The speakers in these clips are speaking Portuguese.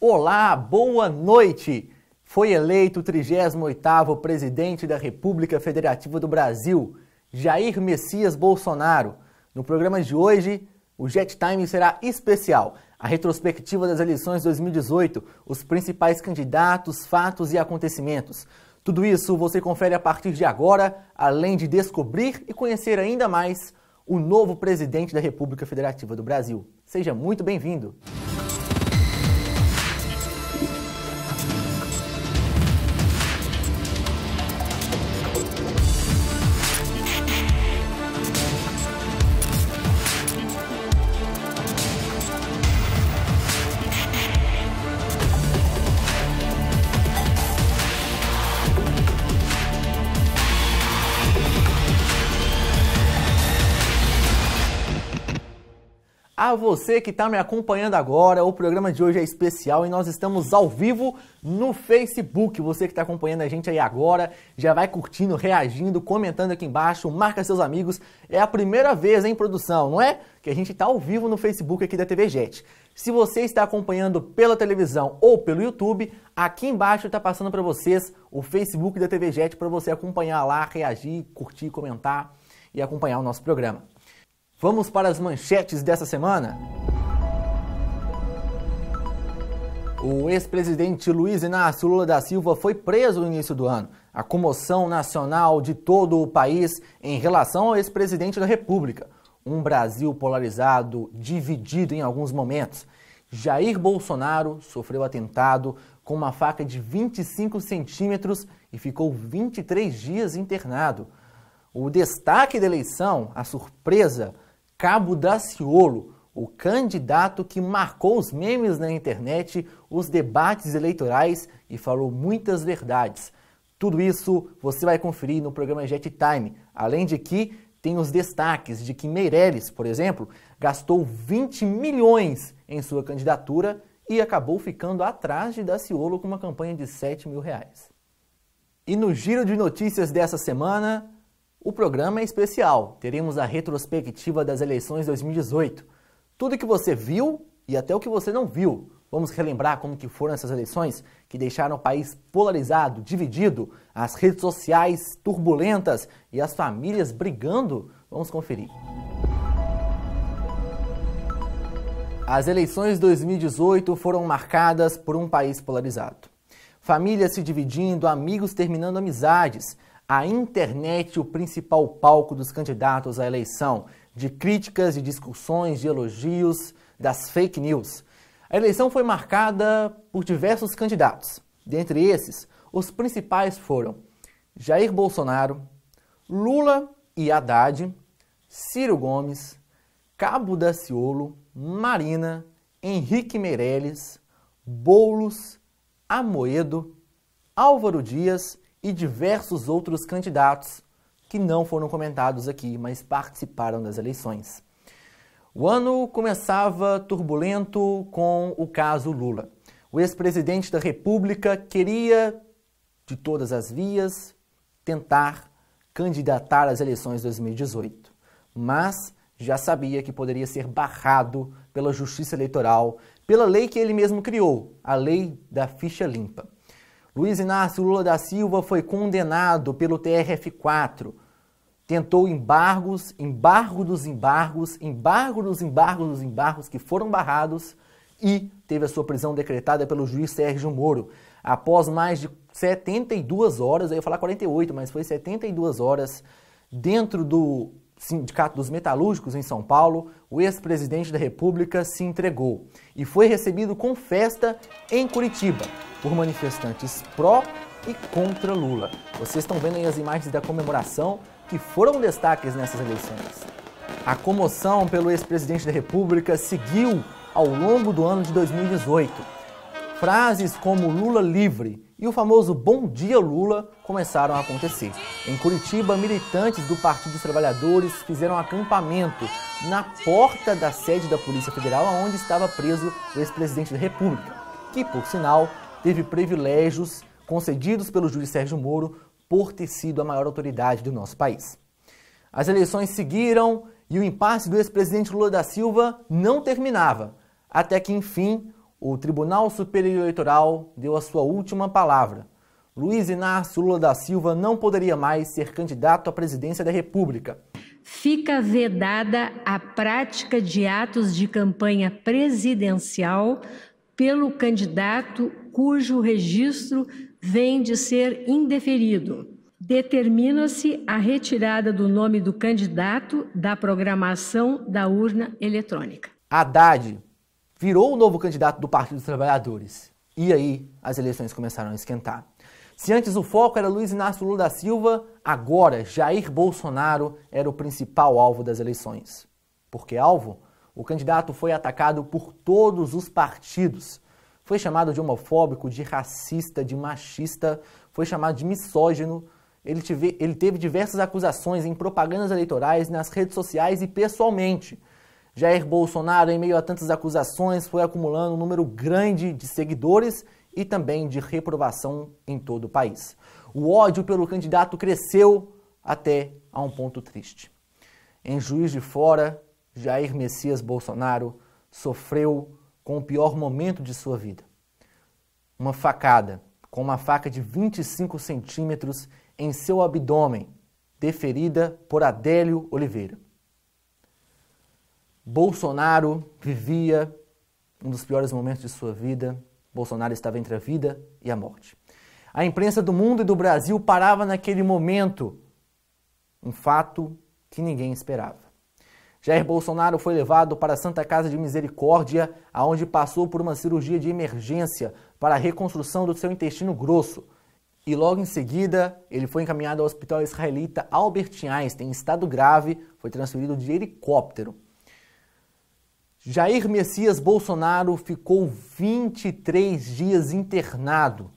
Olá, boa noite! Foi eleito o 38º presidente da República Federativa do Brasil, Jair Messias Bolsonaro. No programa de hoje, o Jet Time será especial. A retrospectiva das eleições 2018, os principais candidatos, fatos e acontecimentos. Tudo isso você confere a partir de agora, além de descobrir e conhecer ainda mais o novo presidente da República Federativa do Brasil. Seja muito bem-vindo! A você que está me acompanhando agora, o programa de hoje é especial e nós estamos ao vivo no Facebook. Você que está acompanhando a gente aí agora, já vai curtindo, reagindo, comentando aqui embaixo, marca seus amigos. É a primeira vez, em produção, não é? Que a gente está ao vivo no Facebook aqui da TV Jet. Se você está acompanhando pela televisão ou pelo YouTube, aqui embaixo está passando para vocês o Facebook da TV Jet para você acompanhar lá, reagir, curtir, comentar e acompanhar o nosso programa. Vamos para as manchetes dessa semana? O ex-presidente Luiz Inácio Lula da Silva foi preso no início do ano. A comoção nacional de todo o país em relação ao ex-presidente da República. Um Brasil polarizado, dividido em alguns momentos. Jair Bolsonaro sofreu atentado com uma faca de 25 centímetros e ficou 23 dias internado. O destaque da eleição, a surpresa, Cabo Daciolo, o candidato que marcou os memes na internet, os debates eleitorais e falou muitas verdades. Tudo isso você vai conferir no programa Jet Time. Além de que tem os destaques de que Meirelles, por exemplo, gastou 20 milhões em sua candidatura e acabou ficando atrás de Daciolo com uma campanha de 7 mil reais. E no giro de notícias dessa semana, o programa é especial. Teremos a retrospectiva das eleições 2018. Tudo que você viu e até o que você não viu. Vamos relembrar como que foram essas eleições que deixaram o país polarizado, dividido, as redes sociais turbulentas e as famílias brigando. Vamos conferir. As eleições 2018 foram marcadas por um país polarizado. Famílias se dividindo, amigos terminando amizades, a internet o principal palco dos candidatos à eleição, de críticas, de discussões, de elogios, das fake news. A eleição foi marcada por diversos candidatos. Dentre esses, os principais foram Jair Bolsonaro, Lula e Haddad, Ciro Gomes, Cabo Daciolo, Marina, Henrique Meirelles, Boulos, Amoedo, Álvaro Dias e diversos outros candidatos que não foram comentados aqui, mas participaram das eleições. O ano começava turbulento com o caso Lula. O ex-presidente da República queria, de todas as vias, tentar candidatar às eleições de 2018, mas já sabia que poderia ser barrado pela Justiça Eleitoral, pela lei que ele mesmo criou, a Lei da Ficha Limpa. Luiz Inácio Lula da Silva foi condenado pelo TRF4. Tentou embargos, embargo dos embargos, embargo dos embargos dos embargos que foram barrados e teve a sua prisão decretada pelo juiz Sérgio Moro. Após mais de 72 horas, eu ia falar 48, mas foi 72 horas dentro do Sindicato dos Metalúrgicos em São Paulo, o ex-presidente da República se entregou e foi recebido com festa em Curitiba por manifestantes pró e contra Lula. Vocês estão vendo aí as imagens da comemoração que foram destaques nessas eleições. A comoção pelo ex-presidente da República seguiu ao longo do ano de 2018. Frases como Lula livre e o famoso Bom Dia Lula começaram a acontecer. Em Curitiba, militantes do Partido dos Trabalhadores fizeram um acampamento na porta da sede da Polícia Federal, onde estava preso o ex-presidente da República, que, por sinal, teve privilégios concedidos pelo juiz Sérgio Moro por ter sido a maior autoridade do nosso país. As eleições seguiram e o impasse do ex-presidente Lula da Silva não terminava, até que, enfim, o Tribunal Superior Eleitoral deu a sua última palavra. Luiz Inácio Lula da Silva não poderia mais ser candidato à presidência da República. Fica vedada a prática de atos de campanha presidencial pelo candidato cujo registro vem de ser indeferido. Determina-se a retirada do nome do candidato da programação da urna eletrônica. Haddad, virou o novo candidato do Partido dos Trabalhadores. E aí as eleições começaram a esquentar. Se antes o foco era Luiz Inácio Lula da Silva, agora Jair Bolsonaro era o principal alvo das eleições. Porque alvo? O candidato foi atacado por todos os partidos. Foi chamado de homofóbico, de racista, de machista, foi chamado de misógino. Ele teve, ele teve diversas acusações em propagandas eleitorais, nas redes sociais e pessoalmente. Jair Bolsonaro, em meio a tantas acusações, foi acumulando um número grande de seguidores e também de reprovação em todo o país. O ódio pelo candidato cresceu até a um ponto triste. Em Juiz de Fora, Jair Messias Bolsonaro sofreu com o pior momento de sua vida. Uma facada com uma faca de 25 centímetros em seu abdômen, deferida por Adélio Oliveira. Bolsonaro vivia um dos piores momentos de sua vida. Bolsonaro estava entre a vida e a morte. A imprensa do mundo e do Brasil parava naquele momento, um fato que ninguém esperava. Jair Bolsonaro foi levado para a Santa Casa de Misericórdia, aonde passou por uma cirurgia de emergência para a reconstrução do seu intestino grosso. E logo em seguida, ele foi encaminhado ao hospital israelita Albert Einstein, em estado grave, foi transferido de helicóptero Jair Messias Bolsonaro ficou 23 dias internado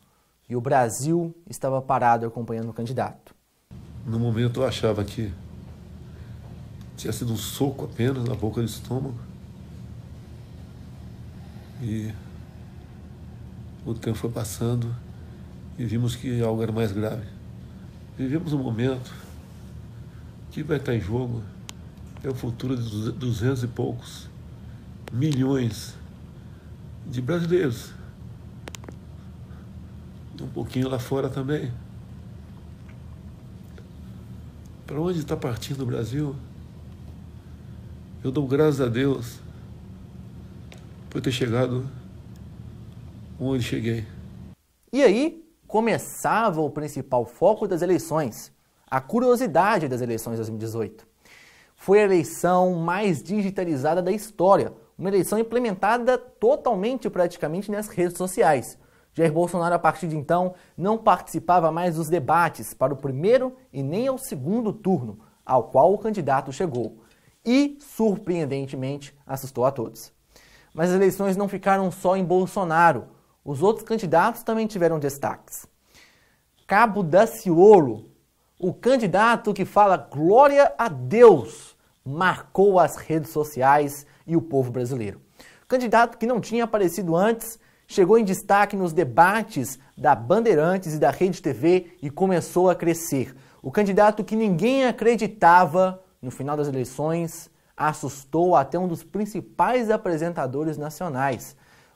e o Brasil estava parado acompanhando o candidato. No momento eu achava que tinha sido um soco apenas na boca do estômago. E o tempo foi passando e vimos que algo era mais grave. Vivemos um momento que vai estar em jogo é o futuro de duzentos e poucos milhões de brasileiros. Um pouquinho lá fora também. Para onde está partindo o Brasil? Eu dou graças a Deus por ter chegado onde cheguei. E aí começava o principal foco das eleições, a curiosidade das eleições de 2018. Foi a eleição mais digitalizada da história, uma eleição implementada totalmente, praticamente, nas redes sociais. Jair Bolsonaro, a partir de então, não participava mais dos debates para o primeiro e nem ao segundo turno, ao qual o candidato chegou. E, surpreendentemente, assustou a todos. Mas as eleições não ficaram só em Bolsonaro. Os outros candidatos também tiveram destaques. Cabo Daciolo, o candidato que fala glória a Deus, marcou as redes sociais e o povo brasileiro. O candidato que não tinha aparecido antes chegou em destaque nos debates da Bandeirantes e da Rede TV e começou a crescer. O candidato que ninguém acreditava no final das eleições assustou até um dos principais apresentadores nacionais.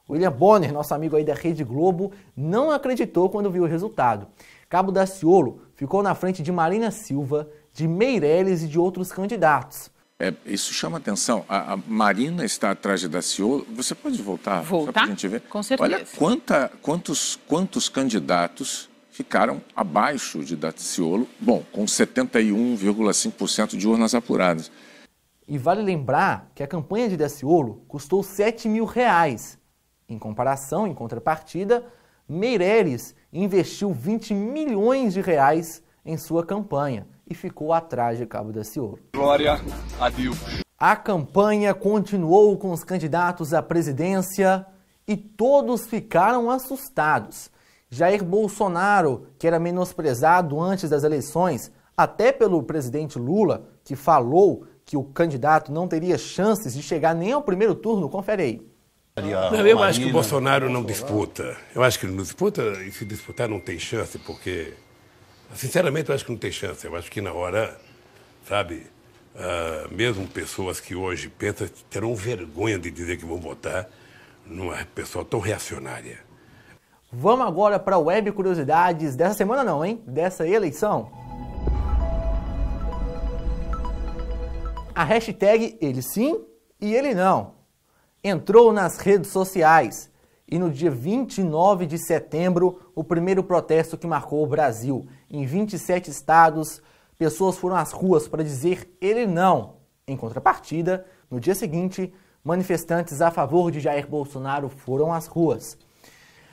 William Bonner, nosso amigo aí da Rede Globo, não acreditou quando viu o resultado. Cabo Daciolo ficou na frente de Marina Silva, de Meirelles e de outros candidatos. É, isso chama atenção. A, a, Marina está atrás de Daciolo. Você pode voltar? Voltar? Só gente ver? Com certeza. Olha quanta, quantos, quantos candidatos ficaram abaixo de Daciolo, bom, com 71,5% de urnas apuradas. E vale lembrar que a campanha de Daciolo custou 7 mil reais. Em comparação, em contrapartida, Meireles investiu 20 milhões de reais em sua campanha e ficou atrás de Cabo da Daciolo. Glória a Deus. A campanha continuou com os candidatos à presidência e todos ficaram assustados. Jair Bolsonaro, que era menosprezado antes das eleições, até pelo presidente Lula, que falou que o candidato não teria chances de chegar nem ao primeiro turno, confere aí. Não, eu acho que o Bolsonaro não disputa. Eu acho que ele não disputa e se disputar não tem chance, porque Sinceramente, eu acho que não tem chance. Eu acho que na hora, sabe, uh, mesmo pessoas que hoje pensam terão vergonha de dizer que vão votar numa pessoa tão reacionária. Vamos agora para Web Curiosidades dessa semana não, hein? Dessa eleição. A hashtag ele sim e ele não entrou nas redes sociais e no dia 29 de setembro, o primeiro protesto que marcou o Brasil. Em 27 estados, pessoas foram às ruas para dizer ele não. Em contrapartida, no dia seguinte, manifestantes a favor de Jair Bolsonaro foram às ruas.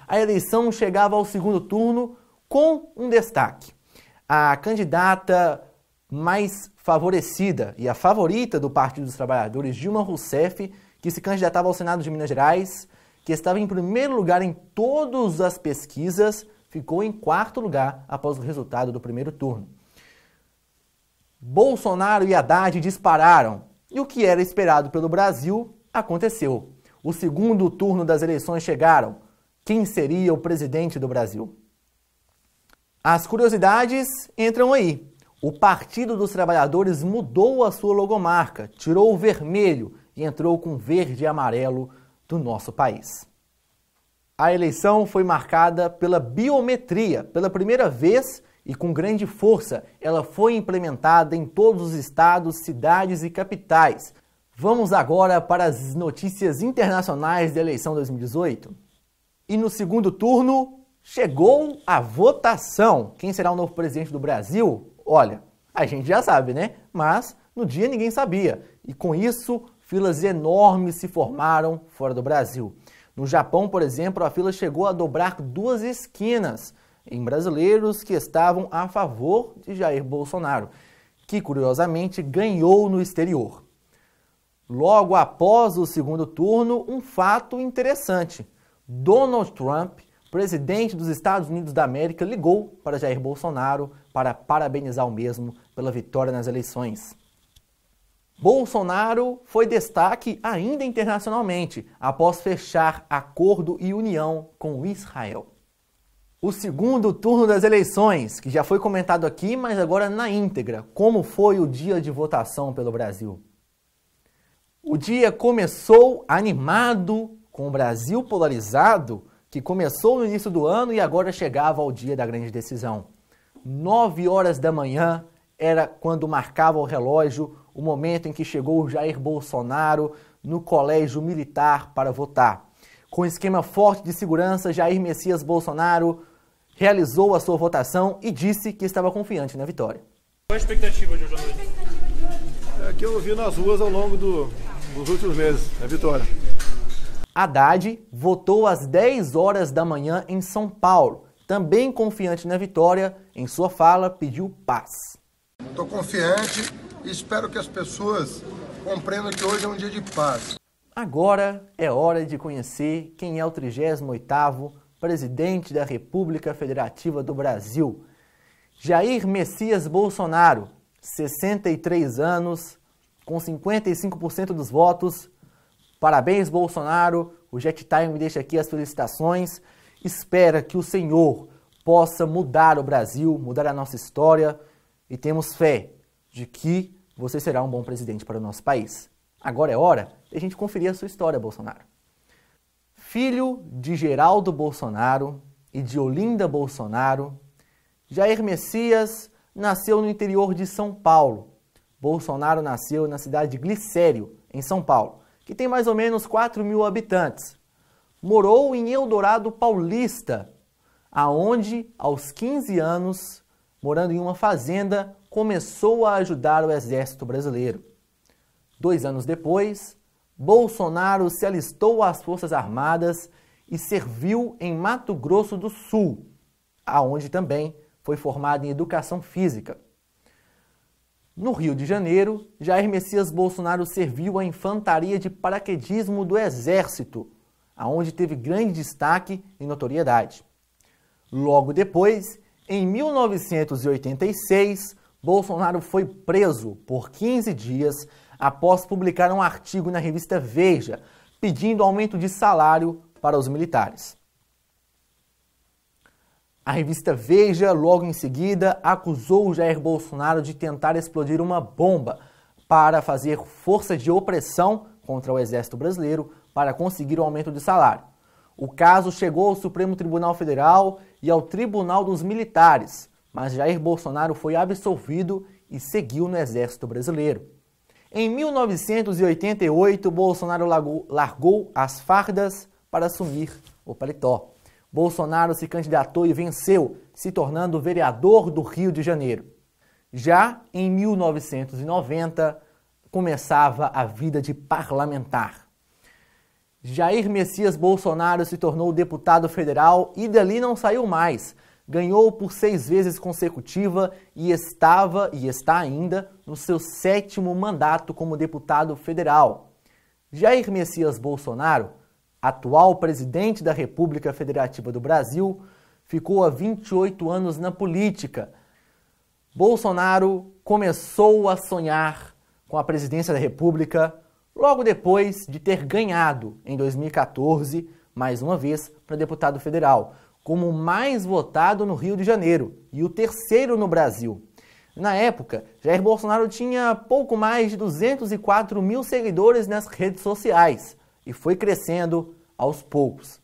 A eleição chegava ao segundo turno com um destaque. A candidata mais favorecida e a favorita do Partido dos Trabalhadores, Dilma Rousseff, que se candidatava ao Senado de Minas Gerais, que estava em primeiro lugar em todas as pesquisas, ficou em quarto lugar após o resultado do primeiro turno. Bolsonaro e Haddad dispararam, e o que era esperado pelo Brasil aconteceu. O segundo turno das eleições chegaram. Quem seria o presidente do Brasil? As curiosidades entram aí. O Partido dos Trabalhadores mudou a sua logomarca, tirou o vermelho e entrou com verde e amarelo do nosso país. A eleição foi marcada pela biometria. Pela primeira vez e com grande força, ela foi implementada em todos os estados, cidades e capitais. Vamos agora para as notícias internacionais da eleição 2018. E no segundo turno, chegou a votação. Quem será o novo presidente do Brasil? Olha, a gente já sabe, né? Mas no dia ninguém sabia. E com isso, filas enormes se formaram fora do Brasil. No Japão, por exemplo, a fila chegou a dobrar duas esquinas em brasileiros que estavam a favor de Jair Bolsonaro, que curiosamente ganhou no exterior. Logo após o segundo turno, um fato interessante. Donald Trump, presidente dos Estados Unidos da América, ligou para Jair Bolsonaro para parabenizar o mesmo pela vitória nas eleições. Bolsonaro foi destaque ainda internacionalmente após fechar acordo e união com Israel. O segundo turno das eleições, que já foi comentado aqui, mas agora na íntegra. Como foi o dia de votação pelo Brasil? O dia começou animado, com o Brasil polarizado, que começou no início do ano e agora chegava ao dia da grande decisão. Nove horas da manhã era quando marcava o relógio o momento em que chegou Jair Bolsonaro no colégio militar para votar. Com esquema forte de segurança, Jair Messias Bolsonaro realizou a sua votação e disse que estava confiante na vitória. Qual a expectativa de hoje à noite? É que eu vi nas ruas ao longo do, dos últimos meses, a vitória. Haddad votou às 10 horas da manhã em São Paulo. Também confiante na vitória, em sua fala pediu paz. Estou confiante e espero que as pessoas compreendam que hoje é um dia de paz. Agora é hora de conhecer quem é o 38 presidente da República Federativa do Brasil. Jair Messias Bolsonaro, 63 anos, com 55% dos votos. Parabéns, Bolsonaro. O Jet Time deixa aqui as felicitações. Espera que o Senhor possa mudar o Brasil, mudar a nossa história e temos fé de que você será um bom presidente para o nosso país. Agora é hora de a gente conferir a sua história, Bolsonaro. Filho de Geraldo Bolsonaro e de Olinda Bolsonaro, Jair Messias nasceu no interior de São Paulo. Bolsonaro nasceu na cidade de Glicério, em São Paulo, que tem mais ou menos 4 mil habitantes. Morou em Eldorado Paulista, aonde, aos 15 anos, morando em uma fazenda, começou a ajudar o exército brasileiro. Dois anos depois, Bolsonaro se alistou às Forças Armadas e serviu em Mato Grosso do Sul, aonde também foi formado em Educação Física. No Rio de Janeiro, Jair Messias Bolsonaro serviu à Infantaria de Paraquedismo do Exército, aonde teve grande destaque e notoriedade. Logo depois, em 1986, Bolsonaro foi preso por 15 dias após publicar um artigo na revista Veja pedindo aumento de salário para os militares. A revista Veja, logo em seguida, acusou Jair Bolsonaro de tentar explodir uma bomba para fazer força de opressão contra o Exército Brasileiro para conseguir o aumento de salário. O caso chegou ao Supremo Tribunal Federal e ao Tribunal dos Militares, mas Jair Bolsonaro foi absolvido e seguiu no Exército Brasileiro. Em 1988, Bolsonaro largou as fardas para assumir o paletó. Bolsonaro se candidatou e venceu, se tornando vereador do Rio de Janeiro. Já em 1990, começava a vida de parlamentar. Jair Messias Bolsonaro se tornou deputado federal e dali não saiu mais. Ganhou por seis vezes consecutiva e estava e está ainda no seu sétimo mandato como deputado federal. Jair Messias Bolsonaro, atual presidente da República Federativa do Brasil, ficou há 28 anos na política. Bolsonaro começou a sonhar com a presidência da República logo depois de ter ganhado em 2014, mais uma vez, para deputado federal, como o mais votado no Rio de Janeiro e o terceiro no Brasil. Na época, Jair Bolsonaro tinha pouco mais de 204 mil seguidores nas redes sociais e foi crescendo aos poucos.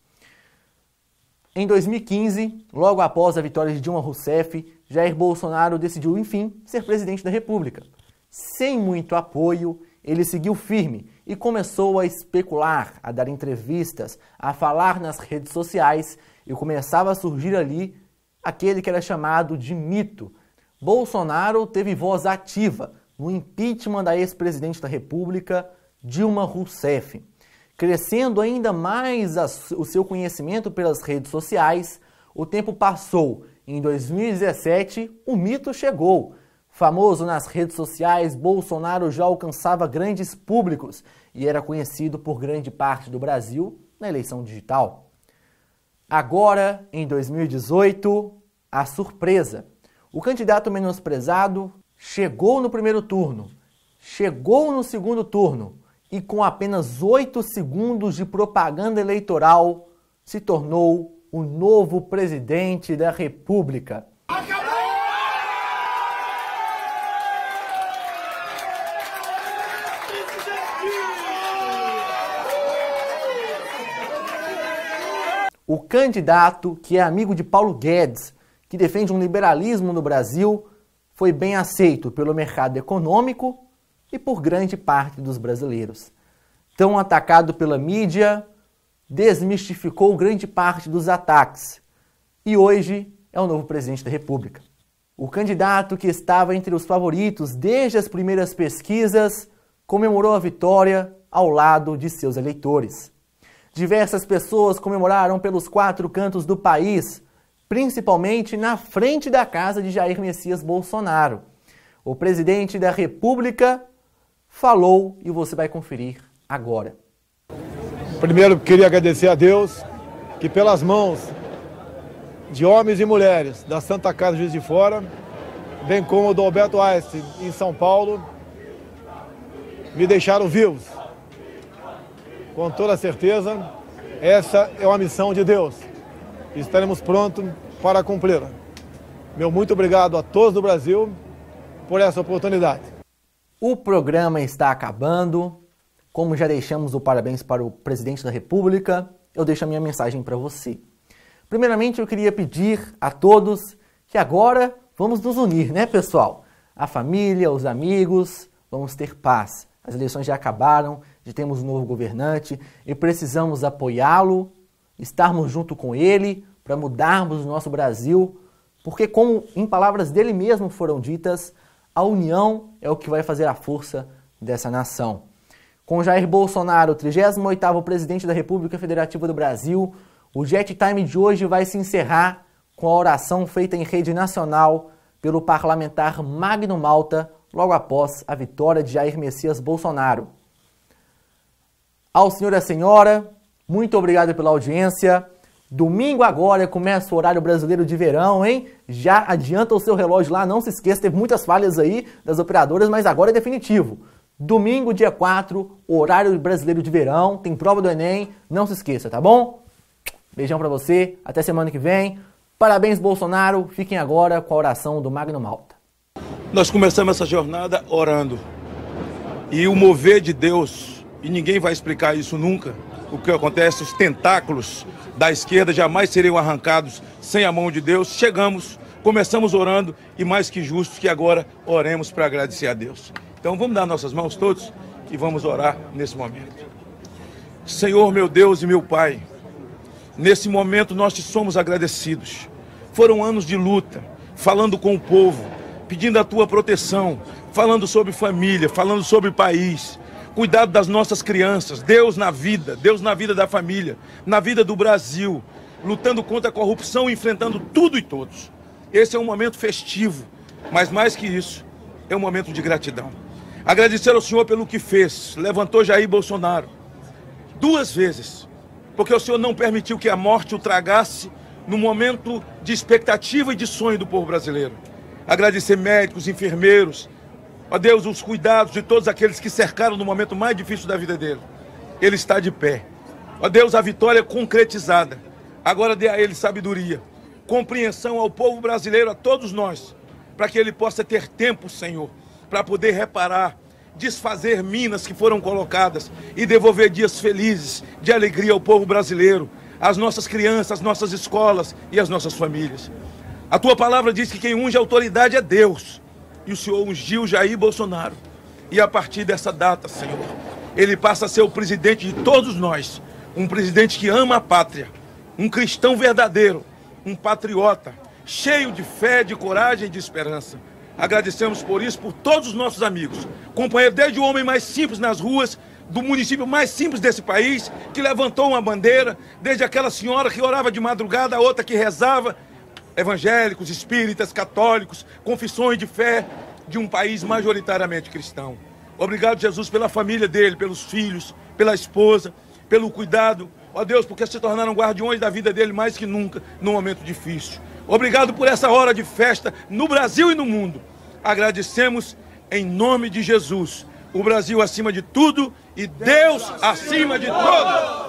Em 2015, logo após a vitória de Dilma Rousseff, Jair Bolsonaro decidiu, enfim, ser presidente da República. Sem muito apoio ele seguiu firme e começou a especular, a dar entrevistas, a falar nas redes sociais e começava a surgir ali aquele que era chamado de mito. Bolsonaro teve voz ativa no impeachment da ex-presidente da República, Dilma Rousseff. Crescendo ainda mais o seu conhecimento pelas redes sociais, o tempo passou. Em 2017, o mito chegou Famoso nas redes sociais, Bolsonaro já alcançava grandes públicos e era conhecido por grande parte do Brasil na eleição digital. Agora, em 2018, a surpresa. O candidato menosprezado chegou no primeiro turno, chegou no segundo turno e, com apenas oito segundos de propaganda eleitoral, se tornou o novo presidente da República. o candidato que é amigo de Paulo Guedes, que defende um liberalismo no Brasil, foi bem aceito pelo mercado econômico e por grande parte dos brasileiros. Tão atacado pela mídia, desmistificou grande parte dos ataques e hoje é o novo presidente da República. O candidato que estava entre os favoritos desde as primeiras pesquisas comemorou a vitória ao lado de seus eleitores. Diversas pessoas comemoraram pelos quatro cantos do país, principalmente na frente da casa de Jair Messias Bolsonaro. O presidente da República falou e você vai conferir agora. Primeiro, queria agradecer a Deus que, pelas mãos de homens e mulheres da Santa Casa Juiz de Fora, bem como do Alberto Einstein em São Paulo, me deixaram vivos com toda certeza, essa é uma missão de Deus. Estaremos prontos para cumpri-la. Meu muito obrigado a todos do Brasil por essa oportunidade. O programa está acabando. Como já deixamos o parabéns para o presidente da República, eu deixo a minha mensagem para você. Primeiramente, eu queria pedir a todos que agora vamos nos unir, né, pessoal? A família, os amigos, vamos ter paz. As eleições já acabaram, de termos um novo governante e precisamos apoiá-lo, estarmos junto com ele para mudarmos o nosso Brasil, porque, como em palavras dele mesmo foram ditas, a união é o que vai fazer a força dessa nação. Com Jair Bolsonaro, 38º presidente da República Federativa do Brasil, o Jet Time de hoje vai se encerrar com a oração feita em rede nacional pelo parlamentar Magno Malta logo após a vitória de Jair Messias Bolsonaro ao senhor e à senhora, muito obrigado pela audiência. Domingo agora começa o horário brasileiro de verão, hein? Já adianta o seu relógio lá, não se esqueça, teve muitas falhas aí das operadoras, mas agora é definitivo. Domingo, dia 4, horário brasileiro de verão, tem prova do Enem, não se esqueça, tá bom? Beijão para você, até semana que vem. Parabéns, Bolsonaro. Fiquem agora com a oração do Magno Malta. Nós começamos essa jornada orando. E o mover de Deus e ninguém vai explicar isso nunca, o que acontece, os tentáculos da esquerda jamais seriam arrancados sem a mão de Deus. Chegamos, começamos orando e mais que justos que agora oremos para agradecer a Deus. Então vamos dar nossas mãos todos e vamos orar nesse momento. Senhor meu Deus e meu Pai, nesse momento nós te somos agradecidos. Foram anos de luta, falando com o povo, pedindo a tua proteção, falando sobre família, falando sobre país cuidado das nossas crianças, Deus na vida, Deus na vida da família, na vida do Brasil, lutando contra a corrupção, enfrentando tudo e todos. Esse é um momento festivo, mas mais que isso, é um momento de gratidão. Agradecer ao Senhor pelo que fez, levantou Jair Bolsonaro duas vezes, porque o Senhor não permitiu que a morte o tragasse no momento de expectativa e de sonho do povo brasileiro. Agradecer médicos, enfermeiros, ó Deus, os cuidados de todos aqueles que cercaram no momento mais difícil da vida dele. Ele está de pé. Ó Deus, a vitória é concretizada. Agora dê a ele sabedoria, compreensão ao povo brasileiro, a todos nós, para que ele possa ter tempo, Senhor, para poder reparar, desfazer minas que foram colocadas e devolver dias felizes de alegria ao povo brasileiro, às nossas crianças, às nossas escolas e às nossas famílias. A tua palavra diz que quem unge a autoridade é Deus e o Senhor ungiu Jair Bolsonaro. E a partir dessa data, Senhor, ele passa a ser o presidente de todos nós. Um presidente que ama a pátria, um cristão verdadeiro, um patriota, cheio de fé, de coragem e de esperança. Agradecemos por isso, por todos os nossos amigos. Companheiro desde o homem mais simples nas ruas, do município mais simples desse país, que levantou uma bandeira, desde aquela senhora que orava de madrugada, a outra que rezava, evangélicos, espíritas, católicos, confissões de fé de um país majoritariamente cristão. Obrigado, Jesus, pela família dele, pelos filhos, pela esposa, pelo cuidado. Ó Deus, porque se tornaram guardiões da vida dele mais que nunca num momento difícil. Obrigado por essa hora de festa no Brasil e no mundo. Agradecemos em nome de Jesus. O Brasil acima de tudo e Deus acima de todos.